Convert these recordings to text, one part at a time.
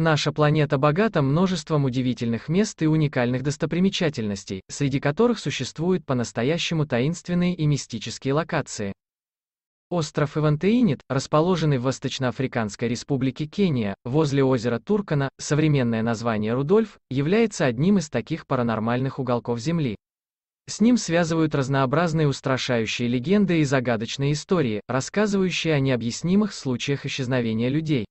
Наша планета богата множеством удивительных мест и уникальных достопримечательностей, среди которых существуют по-настоящему таинственные и мистические локации. Остров Ивантеинит, расположенный в Восточноафриканской республике Кения, возле озера Туркана, современное название Рудольф, является одним из таких паранормальных уголков Земли. С ним связывают разнообразные устрашающие легенды и загадочные истории, рассказывающие о необъяснимых случаях исчезновения людей.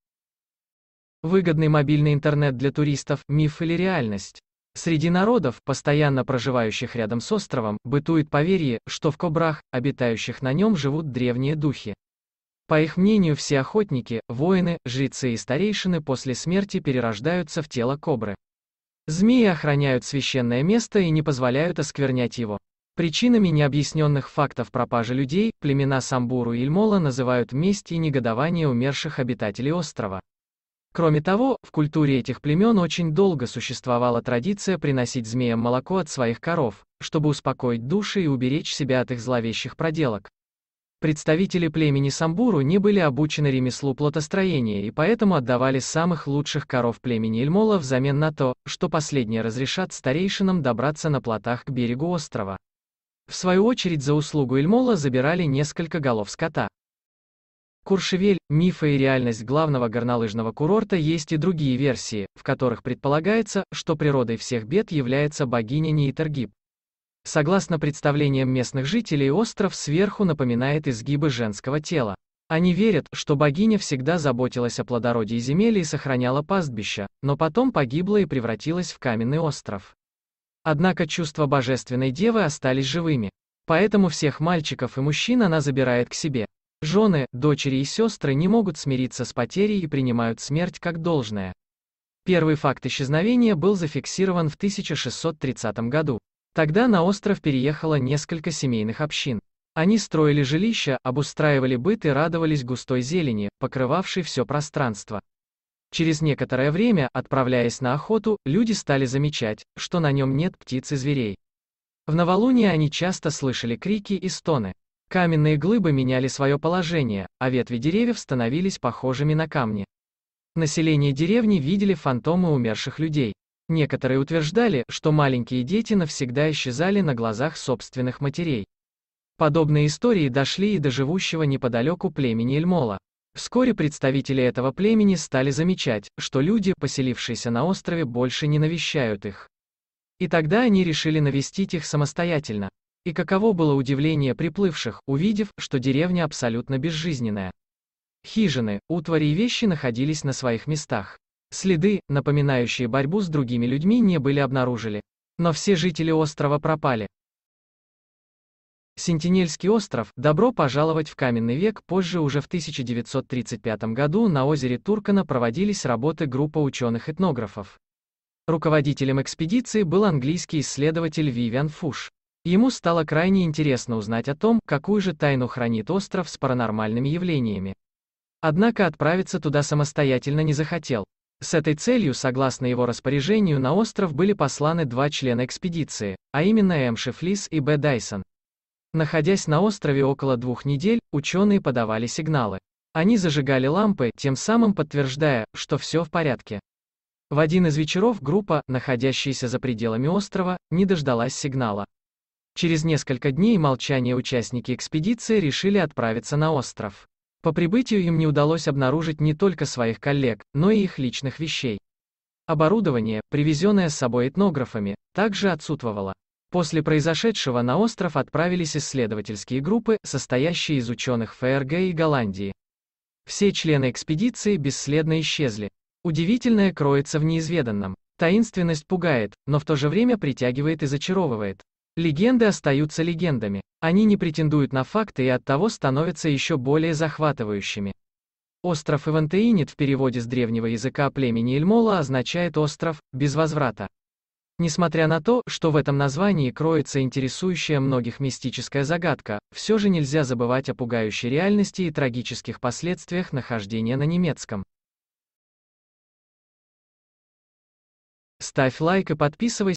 Выгодный мобильный интернет для туристов – миф или реальность? Среди народов, постоянно проживающих рядом с островом, бытует поверье, что в кобрах, обитающих на нем, живут древние духи. По их мнению, все охотники, воины, жрецы и старейшины после смерти перерождаются в тело кобры. Змеи охраняют священное место и не позволяют осквернять его. Причинами необъясненных фактов пропажи людей племена Самбуру и Ильмола называют месть и негодование умерших обитателей острова. Кроме того, в культуре этих племен очень долго существовала традиция приносить змеям молоко от своих коров, чтобы успокоить души и уберечь себя от их зловещих проделок. Представители племени Самбуру не были обучены ремеслу плотостроения и поэтому отдавали самых лучших коров племени Эльмола взамен на то, что последние разрешат старейшинам добраться на плотах к берегу острова. В свою очередь за услугу Эльмола забирали несколько голов скота. Куршевель, мифы и реальность главного горнолыжного курорта есть и другие версии, в которых предполагается, что природой всех бед является богиня Нейтергиб. Согласно представлениям местных жителей, остров сверху напоминает изгибы женского тела. Они верят, что богиня всегда заботилась о плодородии земель и сохраняла пастбища, но потом погибла и превратилась в каменный остров. Однако чувства божественной девы остались живыми. Поэтому всех мальчиков и мужчин она забирает к себе. Жены, дочери и сестры не могут смириться с потерей и принимают смерть как должное. Первый факт исчезновения был зафиксирован в 1630 году. Тогда на остров переехало несколько семейных общин. Они строили жилища, обустраивали быт и радовались густой зелени, покрывавшей все пространство. Через некоторое время, отправляясь на охоту, люди стали замечать, что на нем нет птиц и зверей. В новолуние они часто слышали крики и стоны. Каменные глыбы меняли свое положение, а ветви деревьев становились похожими на камни. Население деревни видели фантомы умерших людей. Некоторые утверждали, что маленькие дети навсегда исчезали на глазах собственных матерей. Подобные истории дошли и до живущего неподалеку племени Эльмола. Вскоре представители этого племени стали замечать, что люди, поселившиеся на острове, больше не навещают их. И тогда они решили навестить их самостоятельно. И каково было удивление приплывших, увидев, что деревня абсолютно безжизненная. Хижины, утвари и вещи находились на своих местах. Следы, напоминающие борьбу с другими людьми, не были обнаружили. Но все жители острова пропали. Сентинельский остров, добро пожаловать в каменный век, позже уже в 1935 году на озере Туркана проводились работы группы ученых-этнографов. Руководителем экспедиции был английский исследователь Вивиан Фуш. Ему стало крайне интересно узнать о том, какую же тайну хранит остров с паранормальными явлениями. Однако отправиться туда самостоятельно не захотел. С этой целью, согласно его распоряжению, на остров были посланы два члена экспедиции, а именно М. Шифлис и Б. Дайсон. Находясь на острове около двух недель, ученые подавали сигналы. Они зажигали лампы, тем самым подтверждая, что все в порядке. В один из вечеров группа, находящаяся за пределами острова, не дождалась сигнала. Через несколько дней молчания участники экспедиции решили отправиться на остров. По прибытию им не удалось обнаружить не только своих коллег, но и их личных вещей. Оборудование, привезенное с собой этнографами, также отсутствовало. После произошедшего на остров отправились исследовательские группы, состоящие из ученых ФРГ и Голландии. Все члены экспедиции бесследно исчезли. Удивительное кроется в неизведанном. Таинственность пугает, но в то же время притягивает и зачаровывает. Легенды остаются легендами. Они не претендуют на факты и оттого становятся еще более захватывающими. Остров Ивантеинит в переводе с древнего языка племени Эльмола означает «остров без возврата». Несмотря на то, что в этом названии кроется интересующая многих мистическая загадка, все же нельзя забывать о пугающей реальности и трагических последствиях нахождения на немецком. Ставь лайк и подписывайся.